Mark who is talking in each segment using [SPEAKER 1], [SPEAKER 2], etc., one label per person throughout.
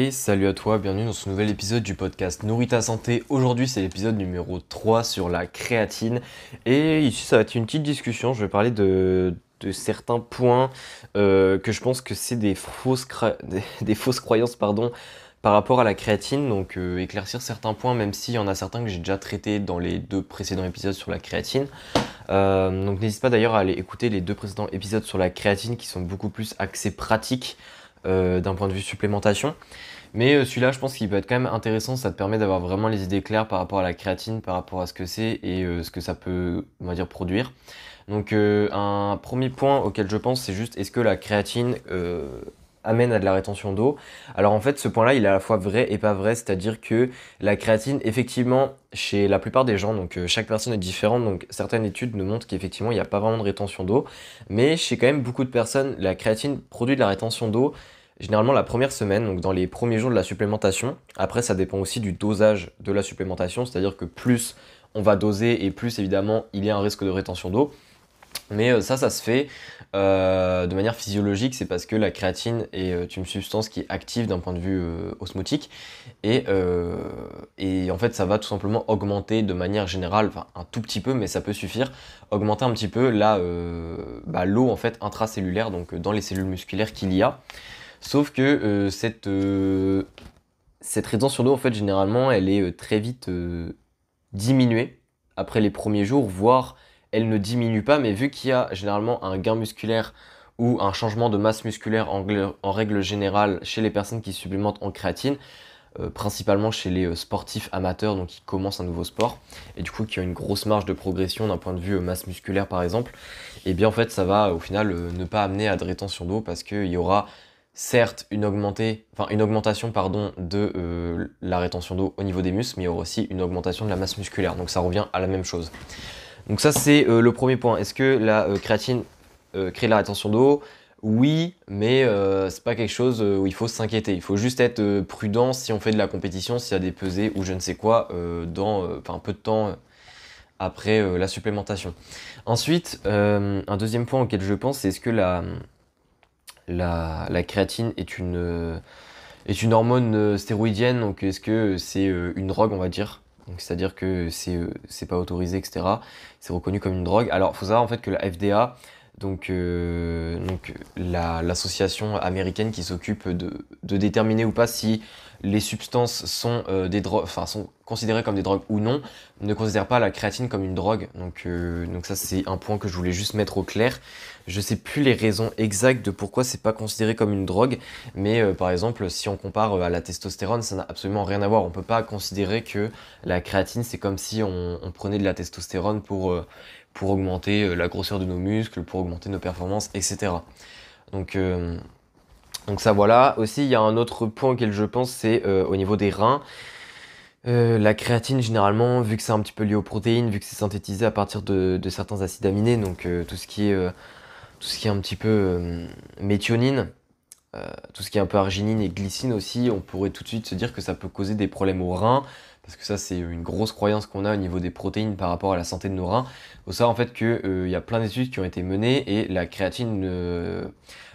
[SPEAKER 1] Et salut à toi, bienvenue dans ce nouvel épisode du podcast Nourrit santé. Aujourd'hui, c'est l'épisode numéro 3 sur la créatine. Et ici, ça va être une petite discussion. Je vais parler de, certains points euh, que je pense que c'est des fausses, des, fausses croyances pardon, par rapport à la créatine. Donc, euh, éclaircir certains points, même s'il y en a certains que j'ai déjà traités dans les deux précédents épisodes sur la créatine. Euh, donc, n'hésite pas d'ailleurs à aller écouter les deux précédents épisodes sur la créatine qui sont beaucoup plus axés pratiques. Euh, d'un point de vue supplémentation. Mais euh, celui-là, je pense qu'il peut être quand même intéressant. Ça te permet d'avoir vraiment les idées claires par rapport à la créatine, par rapport à ce que c'est et euh, ce que ça peut, on va dire, produire. Donc, un premier point auquel je pense, c'est juste est-ce que la créatine amène à de la rétention d'eau. Alors en fait, ce point-là, il est à la fois vrai et pas vrai, c'est-à-dire que la créatine, effectivement, chez la plupart des gens, donc euh, chaque personne est différente, donc certaines études nous montrent qu'effectivement, il n'y a pas vraiment de rétention d'eau, mais chez quand même beaucoup de personnes, la créatine produit de la rétention d'eau généralement la première semaine, donc dans les premiers jours de la supplémentation. Après, ça dépend aussi du dosage de la supplémentation, c'est-à-dire que plus on va doser et plus évidemment il y a un risque de rétention d'eau. Mais euh, ça, ça se fait euh, de manière physiologique, c'est parce que la créatine est euh, une substance qui est active d'un point de vue osmotique. Et, en fait, ça va tout simplement augmenter de manière générale, enfin un tout petit peu, mais ça peut suffire, augmenter un petit peu bah, l'eau en fait intracellulaire, donc dans les cellules musculaires qu'il y a. Sauf que cette, cette rétention d'eau, en fait, généralement, elle est très vite diminuée après les premiers jours, voire elle ne diminue pas, mais vu qu'il y a généralement un gain musculaire ou un changement de masse musculaire en, règle générale chez les personnes qui supplémentent en créatine, euh, principalement chez les euh, sportifs amateurs, donc qui commencent un nouveau sport, et du coup qui ont une grosse marge de progression d'un point de vue euh, masse musculaire par exemple, et eh bien en fait ça va au final ne pas amener à de rétention d'eau parce qu'il y aura certes une, une augmentation pardon, de la rétention d'eau au niveau des muscles, mais il y aura aussi une augmentation de la masse musculaire, donc ça revient à la même chose. Donc ça, c'est euh, le premier point. Est-ce que la euh, créatine euh, crée la rétention d'eau Oui, mais c'est pas quelque chose où il faut s'inquiéter. Il faut juste être prudent si on fait de la compétition, s'il y a des pesées ou je ne sais quoi dans un peu de temps après la supplémentation. Ensuite, un deuxième point auquel je pense, c'est est-ce que la, la, créatine est une, est une hormone stéroïdienne, donc est-ce que c'est une drogue, on va dire c'est-à-dire que c'est, euh, c'est pas autorisé, etc. C'est reconnu comme une drogue. Alors, faut savoir en fait que la FDA, donc, euh, donc l'association américaine qui s'occupe de, déterminer ou pas si les substances sont euh, des drogues, enfin sont considéré comme des drogues ou non, ne considère pas la créatine comme une drogue. Donc, euh, donc ça, c'est un point que je voulais juste mettre au clair. Je sais plus les raisons exactes de pourquoi c'est pas considéré comme une drogue, mais euh, par exemple, si on compare euh, à la testostérone, ça n'a absolument rien à voir. On peut pas considérer que la créatine, c'est comme si on, prenait de la testostérone pour, pour augmenter la grosseur de nos muscles, pour augmenter nos performances, etc. Donc, donc ça, voilà. Aussi, il y a un autre point auquel je pense, c'est au niveau des reins. Euh, la créatine, généralement, vu que c'est un petit peu lié aux protéines, vu que c'est synthétisé à partir de, certains acides aminés, donc euh, tout, ce qui est, euh, tout ce qui est un petit peu méthionine, tout ce qui est un peu arginine et glycine aussi, on pourrait tout de suite se dire que ça peut causer des problèmes aux reins, parce que ça c'est une grosse croyance qu'on a au niveau des protéines par rapport à la santé de nos reins. faut savoir en fait qu'il y a plein d'études qui ont été menées et la créatine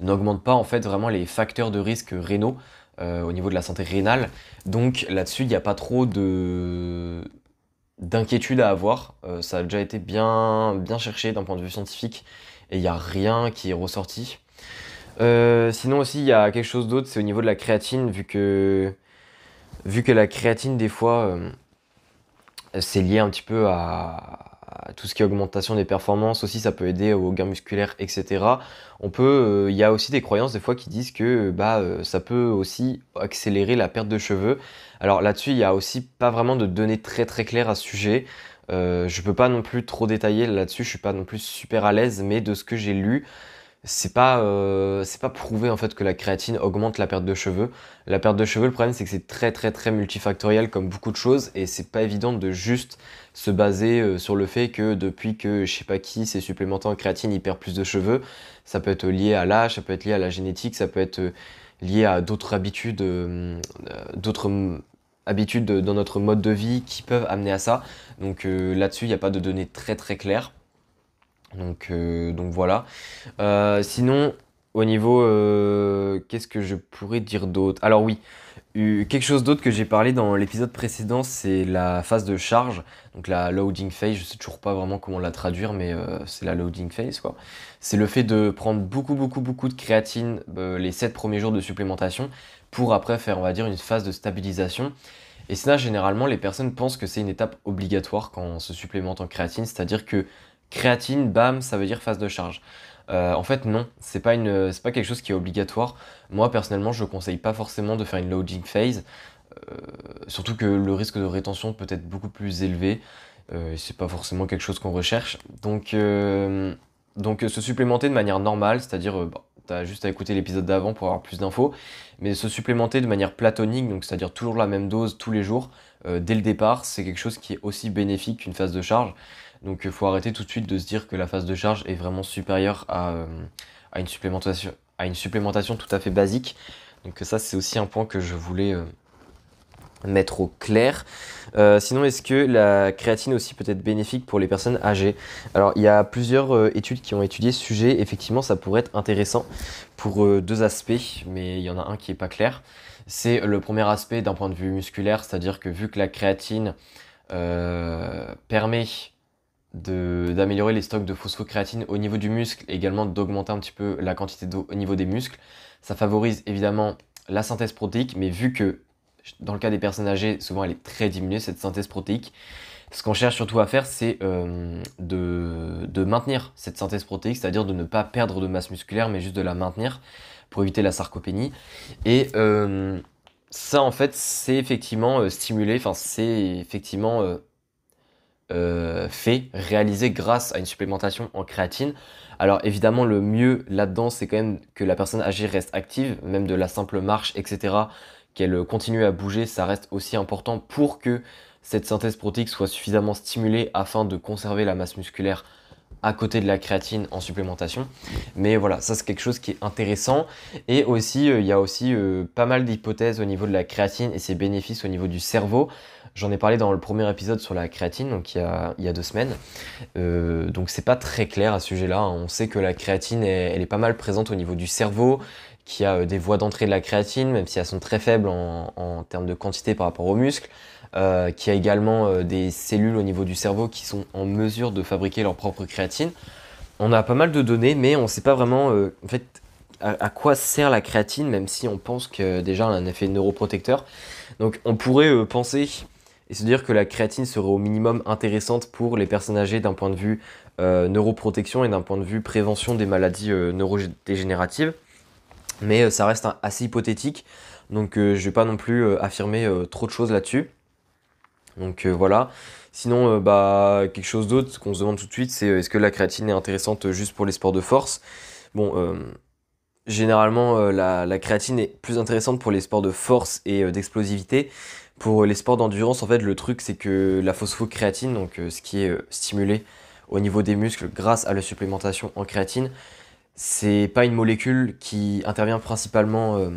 [SPEAKER 1] n'augmente pas en fait vraiment les facteurs de risque rénaux euh, au niveau de la santé rénale. Donc là-dessus, il n'y a pas trop de d'inquiétude à avoir. Euh, ça a déjà été bien, bien cherché d'un point de vue scientifique et il n'y a rien qui est ressorti. Euh, sinon aussi, il y a quelque chose d'autre, c'est au niveau de la créatine, vu que, vu que la créatine, des fois, c'est lié un petit peu à, tout ce qui est augmentation des performances aussi, ça peut aider aux gains musculaires, etc. On peut, euh, il y a aussi des croyances des fois qui disent que bah euh, ça peut aussi accélérer la perte de cheveux. Alors là-dessus, il n'y a aussi pas vraiment de données très très claires à ce sujet. Je euh, je peux pas non plus trop détailler là-dessus. Je suis pas non plus super à l'aise, mais de ce que j'ai lu, c'est pas euh, c'est pas prouvé en fait que la créatine augmente la perte de cheveux. La perte de cheveux, le problème c'est que c'est très très très multifactoriel comme beaucoup de choses et c'est pas évident de juste se baser euh, sur le fait que depuis que je sais pas qui s'est supplémenté en créatine, il perd plus de cheveux. Ça peut être lié à l'âge, ça peut être lié à la génétique, ça peut être euh, lié à d'autres habitudes d'autres habitudes dans notre mode de vie qui peuvent amener à ça. Donc là-dessus, il n'y a pas de données très très claires. Donc, euh, donc voilà. Euh, sinon, au niveau, euh, qu'est-ce que je pourrais dire d'autre Alors oui, quelque chose d'autre que j'ai parlé dans l'épisode précédent, c'est la phase de charge, donc la loading phase. Je sais toujours pas vraiment comment la traduire, mais c'est la loading phase quoi. C'est le fait de prendre beaucoup beaucoup beaucoup de créatine les 7 premiers jours de supplémentation pour après faire on va dire une phase de stabilisation. Et cela généralement, les personnes pensent que c'est une étape obligatoire quand on se supplémente en créatine, c'est-à-dire que créatine, bam, ça veut dire phase de charge. Euh, en fait, non, c'est pas, pas quelque chose qui est obligatoire. Moi, personnellement, je ne conseille pas forcément de faire une loading phase, euh, surtout que le risque de rétention peut être beaucoup plus élevé. Euh, c'est pas forcément quelque chose qu'on recherche. Donc, euh, donc, se supplémenter de manière normale, c'est-à-dire, bah, tu as juste à écouter l'épisode d'avant pour avoir plus d'infos, mais se supplémenter de manière platonique, donc c'est-à-dire toujours la même dose tous les jours, dès le départ, c'est quelque chose qui est aussi bénéfique qu'une phase de charge. Donc il euh, faut arrêter tout de suite de se dire que la phase de charge est vraiment supérieure euh, à, une, supplémentation, à une supplémentation tout à fait basique. Donc ça c'est aussi un point que je voulais euh, mettre au clair. sinon, est-ce que la créatine aussi peut être bénéfique pour les personnes âgées Alors, il y a plusieurs études qui ont étudié ce sujet. Effectivement, ça pourrait être intéressant pour deux aspects, mais il y en a un qui n'est pas clair. C'est le premier aspect d'un point de vue musculaire, c'est-à-dire que vu que la créatine permet d'améliorer les stocks de phosphocréatine au niveau du muscle, et également d'augmenter un petit peu la quantité d'eau au niveau des muscles. Ça favorise évidemment la synthèse protéique, mais vu que dans le cas des personnes âgées, souvent elle est très diminuée, cette synthèse protéique, ce qu'on cherche surtout à faire, c'est euh, de, de, maintenir cette synthèse protéique, c'est-à-dire de ne pas perdre de masse musculaire, mais juste de la maintenir pour éviter la sarcopénie. Et euh, ça, en fait, c'est effectivement euh, stimuler enfin, c'est effectivement euh, fait, réalisé grâce à une supplémentation en créatine. Alors évidemment, le mieux là-dedans, c'est quand même que la personne âgée reste active, même de la simple marche, etc., qu'elle continue à bouger, ça reste aussi important pour que cette synthèse protéique soit suffisamment stimulée afin de conserver la masse musculaire à côté de la créatine en supplémentation. Mais voilà, ça c'est quelque chose qui est intéressant. Et aussi, euh, il y a aussi euh, pas mal d'hypothèses au niveau de la créatine et ses bénéfices au niveau du cerveau. J'en ai parlé dans le premier épisode sur la créatine, donc il y a, deux semaines. Euh, donc c'est pas très clair à ce sujet-là. Hein. On sait que la créatine, elle est pas mal présente au niveau du cerveau, qui a euh, des voies d'entrée de la créatine, même si elles sont très faibles en, termes de quantité par rapport aux muscles. Euh, qu'il qui a également des cellules au niveau du cerveau qui sont en mesure de fabriquer leur propre créatine. On a pas mal de données, mais on sait pas vraiment en fait, à, à, quoi sert la créatine, même si on pense que déjà elle a un effet neuroprotecteur. Donc on pourrait penser et se dire que la créatine serait au minimum intéressante pour les personnes âgées d'un point de vue euh, neuroprotection et d'un point de vue prévention des maladies euh, neurodégénératives. Mais euh, ça reste assez hypothétique, donc je ne vais pas non plus affirmer trop de choses là-dessus. Donc voilà. Sinon, bah, quelque chose d'autre qu'on se demande tout de suite, c'est est-ce que la créatine est intéressante juste pour les sports de force Bon, généralement, la, créatine est plus intéressante pour les sports de force et d'explosivité. Pour les sports d'endurance, en fait, le truc, c'est que la phosphocréatine, donc euh, ce qui est euh, stimulé au niveau des muscles grâce à la supplémentation en créatine, c'est pas une molécule qui intervient principalement euh,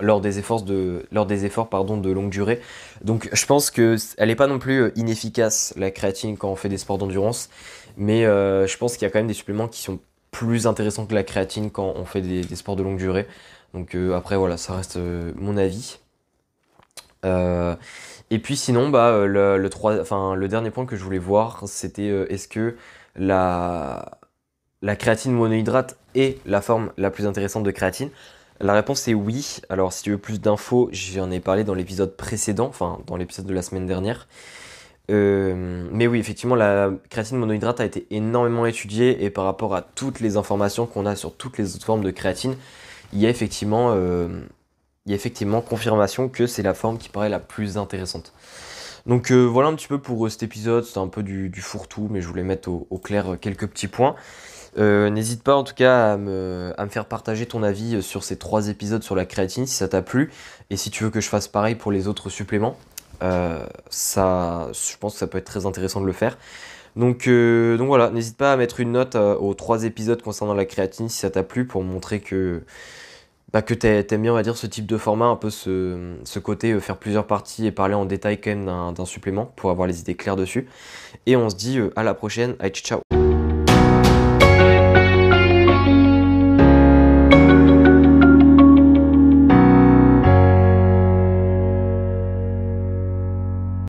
[SPEAKER 1] lors des efforts, de, lors des efforts pardon, de longue durée. Donc je pense qu'elle n'est pas non plus inefficace, la créatine, quand on fait des sports d'endurance, mais je pense qu'il y a quand même des suppléments qui sont plus intéressants que la créatine quand on fait des, sports de longue durée. Donc après, voilà, ça reste mon avis. Euh, et puis sinon, bah, euh, le, le dernier point que je voulais voir, c'était euh, est-ce que la, la créatine monohydrate est la forme la plus intéressante de créatine La réponse est oui. Alors si tu veux plus d'infos, j'en ai parlé dans l'épisode précédent, enfin dans l'épisode de la semaine dernière. mais oui, effectivement, la créatine monohydrate a été énormément étudiée et par rapport à toutes les informations qu'on a sur toutes les autres formes de créatine, il y a effectivement euh, il y a effectivement confirmation que c'est la forme qui paraît la plus intéressante. Donc euh, voilà un petit peu pour euh, cet épisode, c'est un peu du, fourre-tout, mais je voulais mettre au, clair euh, quelques petits points. N'hésite pas en tout cas à me, faire partager ton avis sur ces trois épisodes sur la créatine si ça t'a plu, et si tu veux que je fasse pareil pour les autres suppléments, ça, je pense que ça peut être très intéressant de le faire. Donc, donc voilà, n'hésite pas à mettre une note aux trois épisodes concernant la créatine si ça t'a plu pour montrer que bah, que t'aimes bien, on va dire, ce type de format, un peu ce, ce côté euh, faire plusieurs parties et parler en détail quand même d'un supplément pour avoir les idées claires dessus. Et on se dit euh, à la prochaine, allez, ciao